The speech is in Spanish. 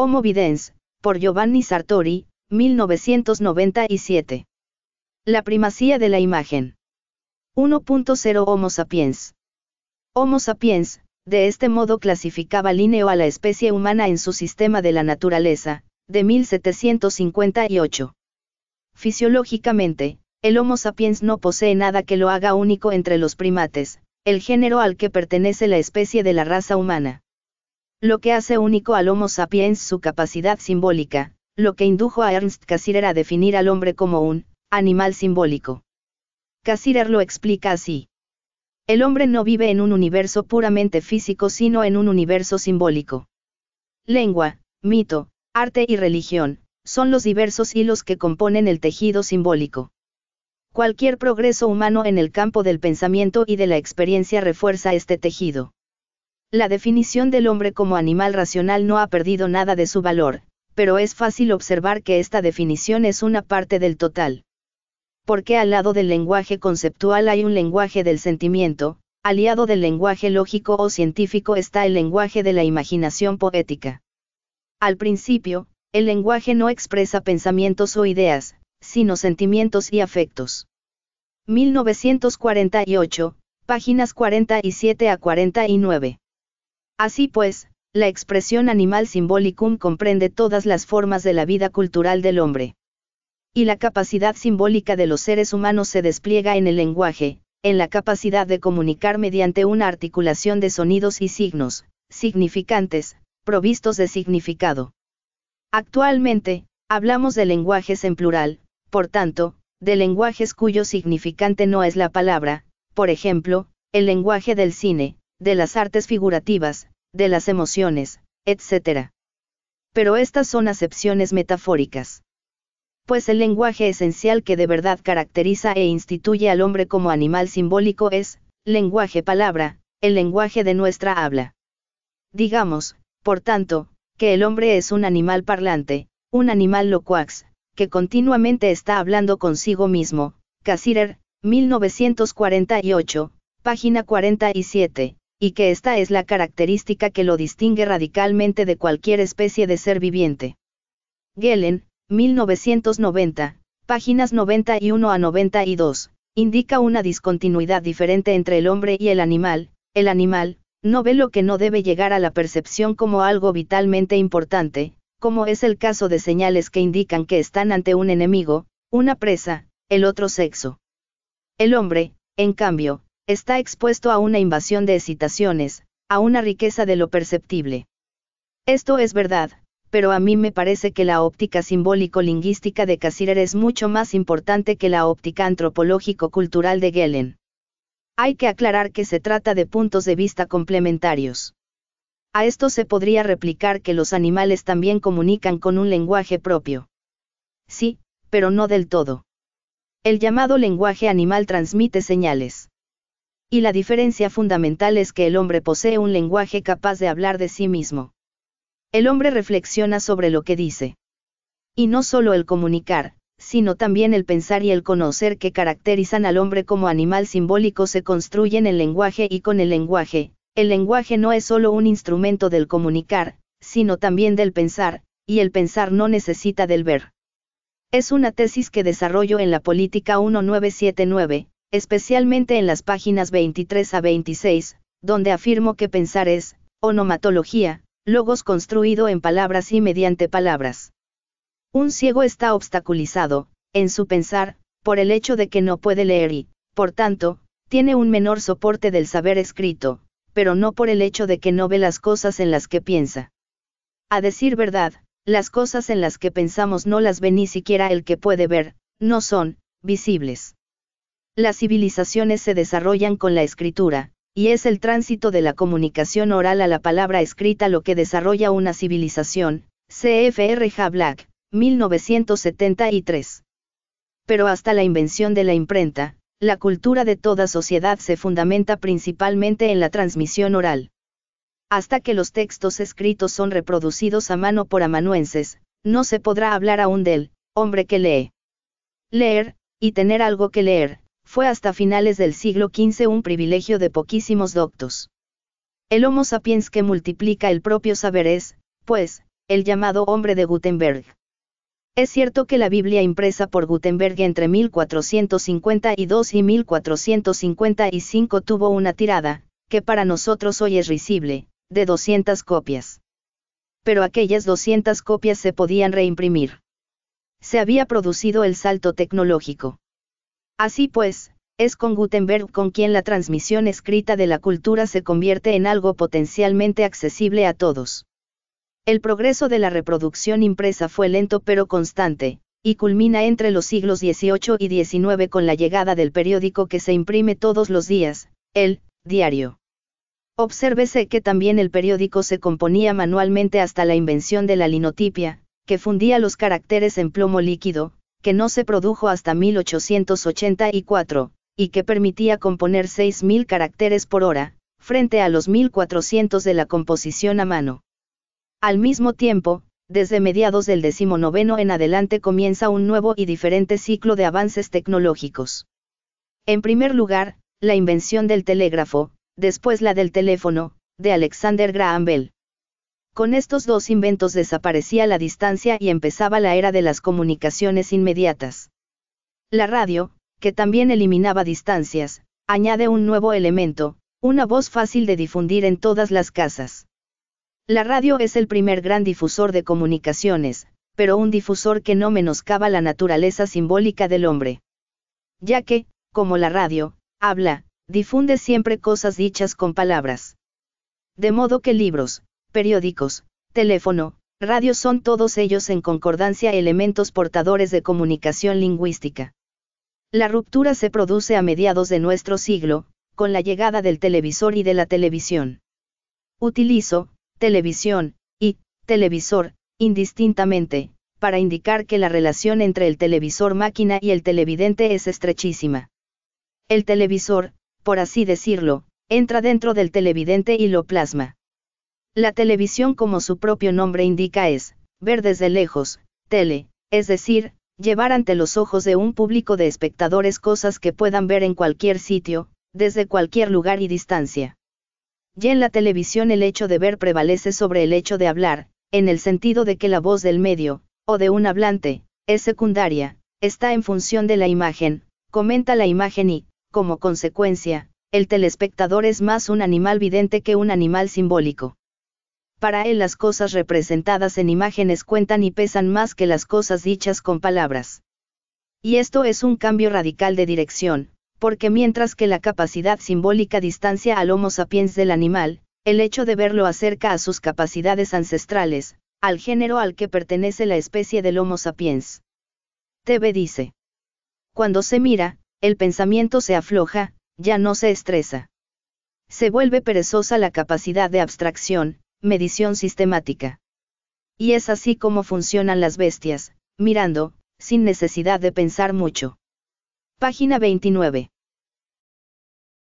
Homo Videns, por Giovanni Sartori, 1997. La primacía de la imagen. 1.0 Homo sapiens. Homo sapiens, de este modo clasificaba Linneo a la especie humana en su sistema de la naturaleza, de 1758. Fisiológicamente, el Homo sapiens no posee nada que lo haga único entre los primates, el género al que pertenece la especie de la raza humana lo que hace único al Homo sapiens su capacidad simbólica, lo que indujo a Ernst Cassirer a definir al hombre como un animal simbólico. Cassirer lo explica así. El hombre no vive en un universo puramente físico sino en un universo simbólico. Lengua, mito, arte y religión, son los diversos hilos que componen el tejido simbólico. Cualquier progreso humano en el campo del pensamiento y de la experiencia refuerza este tejido. La definición del hombre como animal racional no ha perdido nada de su valor, pero es fácil observar que esta definición es una parte del total. Porque al lado del lenguaje conceptual hay un lenguaje del sentimiento, aliado del lenguaje lógico o científico está el lenguaje de la imaginación poética. Al principio, el lenguaje no expresa pensamientos o ideas, sino sentimientos y afectos. 1948, páginas 47 a 49. Así pues, la expresión animal simbolicum comprende todas las formas de la vida cultural del hombre. Y la capacidad simbólica de los seres humanos se despliega en el lenguaje, en la capacidad de comunicar mediante una articulación de sonidos y signos, significantes, provistos de significado. Actualmente, hablamos de lenguajes en plural, por tanto, de lenguajes cuyo significante no es la palabra, por ejemplo, el lenguaje del cine, de las artes figurativas, de las emociones, etc. Pero estas son acepciones metafóricas. Pues el lenguaje esencial que de verdad caracteriza e instituye al hombre como animal simbólico es, lenguaje palabra, el lenguaje de nuestra habla. Digamos, por tanto, que el hombre es un animal parlante, un animal locuax, que continuamente está hablando consigo mismo, Cassirer, 1948, página 47 y que esta es la característica que lo distingue radicalmente de cualquier especie de ser viviente. Gelen, 1990, páginas 91 a 92, indica una discontinuidad diferente entre el hombre y el animal, el animal, no ve lo que no debe llegar a la percepción como algo vitalmente importante, como es el caso de señales que indican que están ante un enemigo, una presa, el otro sexo. El hombre, en cambio, Está expuesto a una invasión de excitaciones, a una riqueza de lo perceptible. Esto es verdad, pero a mí me parece que la óptica simbólico-lingüística de Cassirer es mucho más importante que la óptica antropológico-cultural de Gehlen. Hay que aclarar que se trata de puntos de vista complementarios. A esto se podría replicar que los animales también comunican con un lenguaje propio. Sí, pero no del todo. El llamado lenguaje animal transmite señales. Y la diferencia fundamental es que el hombre posee un lenguaje capaz de hablar de sí mismo. El hombre reflexiona sobre lo que dice. Y no solo el comunicar, sino también el pensar y el conocer que caracterizan al hombre como animal simbólico se construyen en lenguaje y con el lenguaje. El lenguaje no es solo un instrumento del comunicar, sino también del pensar, y el pensar no necesita del ver. Es una tesis que desarrollo en la Política 1979, especialmente en las páginas 23 a 26, donde afirmo que pensar es, onomatología, logos construido en palabras y mediante palabras. Un ciego está obstaculizado, en su pensar, por el hecho de que no puede leer y, por tanto, tiene un menor soporte del saber escrito, pero no por el hecho de que no ve las cosas en las que piensa. A decir verdad, las cosas en las que pensamos no las ve ni siquiera el que puede ver, no son, visibles. Las civilizaciones se desarrollan con la escritura, y es el tránsito de la comunicación oral a la palabra escrita lo que desarrolla una civilización, CFR J. Black, 1973. Pero hasta la invención de la imprenta, la cultura de toda sociedad se fundamenta principalmente en la transmisión oral. Hasta que los textos escritos son reproducidos a mano por amanuenses, no se podrá hablar aún del hombre que lee. Leer, y tener algo que leer, fue hasta finales del siglo XV un privilegio de poquísimos doctos. El Homo sapiens que multiplica el propio saber es, pues, el llamado hombre de Gutenberg. Es cierto que la Biblia impresa por Gutenberg entre 1452 y 1455 tuvo una tirada, que para nosotros hoy es risible, de 200 copias. Pero aquellas 200 copias se podían reimprimir. Se había producido el salto tecnológico. Así pues, es con Gutenberg con quien la transmisión escrita de la cultura se convierte en algo potencialmente accesible a todos. El progreso de la reproducción impresa fue lento pero constante, y culmina entre los siglos XVIII y XIX con la llegada del periódico que se imprime todos los días, el diario. Obsérvese que también el periódico se componía manualmente hasta la invención de la linotipia, que fundía los caracteres en plomo líquido, que no se produjo hasta 1884, y que permitía componer 6.000 caracteres por hora, frente a los 1.400 de la composición a mano. Al mismo tiempo, desde mediados del XIX en adelante comienza un nuevo y diferente ciclo de avances tecnológicos. En primer lugar, la invención del telégrafo, después la del teléfono, de Alexander Graham Bell. Con estos dos inventos desaparecía la distancia y empezaba la era de las comunicaciones inmediatas. La radio, que también eliminaba distancias, añade un nuevo elemento, una voz fácil de difundir en todas las casas. La radio es el primer gran difusor de comunicaciones, pero un difusor que no menoscaba la naturaleza simbólica del hombre. Ya que, como la radio, habla, difunde siempre cosas dichas con palabras. De modo que libros, periódicos, teléfono, radio son todos ellos en concordancia elementos portadores de comunicación lingüística. La ruptura se produce a mediados de nuestro siglo, con la llegada del televisor y de la televisión. Utilizo, televisión, y, televisor, indistintamente, para indicar que la relación entre el televisor máquina y el televidente es estrechísima. El televisor, por así decirlo, entra dentro del televidente y lo plasma. La televisión como su propio nombre indica es, ver desde lejos, tele, es decir, llevar ante los ojos de un público de espectadores cosas que puedan ver en cualquier sitio, desde cualquier lugar y distancia. Y en la televisión el hecho de ver prevalece sobre el hecho de hablar, en el sentido de que la voz del medio, o de un hablante, es secundaria, está en función de la imagen, comenta la imagen y, como consecuencia, el telespectador es más un animal vidente que un animal simbólico para él las cosas representadas en imágenes cuentan y pesan más que las cosas dichas con palabras. Y esto es un cambio radical de dirección, porque mientras que la capacidad simbólica distancia al Homo sapiens del animal, el hecho de verlo acerca a sus capacidades ancestrales, al género al que pertenece la especie del Homo sapiens. TV dice. Cuando se mira, el pensamiento se afloja, ya no se estresa. Se vuelve perezosa la capacidad de abstracción, medición sistemática. Y es así como funcionan las bestias, mirando, sin necesidad de pensar mucho. Página 29.